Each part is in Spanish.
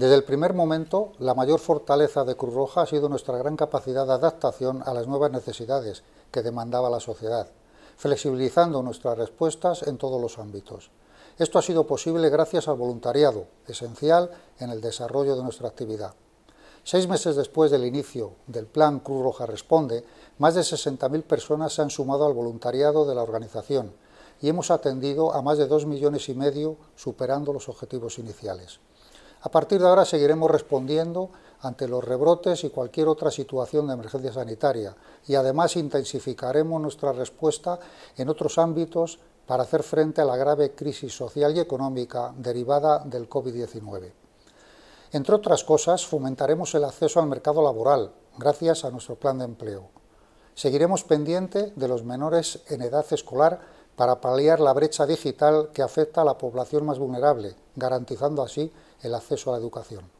Desde el primer momento, la mayor fortaleza de Cruz Roja ha sido nuestra gran capacidad de adaptación a las nuevas necesidades que demandaba la sociedad, flexibilizando nuestras respuestas en todos los ámbitos. Esto ha sido posible gracias al voluntariado, esencial en el desarrollo de nuestra actividad. Seis meses después del inicio del plan Cruz Roja Responde, más de 60.000 personas se han sumado al voluntariado de la organización y hemos atendido a más de 2 millones y medio, superando los objetivos iniciales. A partir de ahora seguiremos respondiendo ante los rebrotes y cualquier otra situación de emergencia sanitaria y además intensificaremos nuestra respuesta en otros ámbitos para hacer frente a la grave crisis social y económica derivada del COVID-19. Entre otras cosas, fomentaremos el acceso al mercado laboral gracias a nuestro plan de empleo. Seguiremos pendiente de los menores en edad escolar para paliar la brecha digital que afecta a la población más vulnerable, garantizando así el acceso a la educación.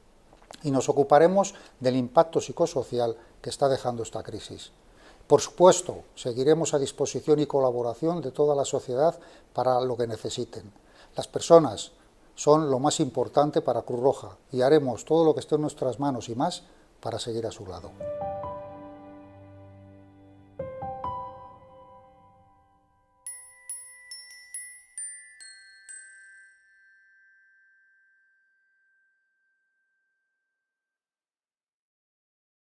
Y nos ocuparemos del impacto psicosocial que está dejando esta crisis. Por supuesto, seguiremos a disposición y colaboración de toda la sociedad para lo que necesiten. Las personas son lo más importante para Cruz Roja y haremos todo lo que esté en nuestras manos y más para seguir a su lado.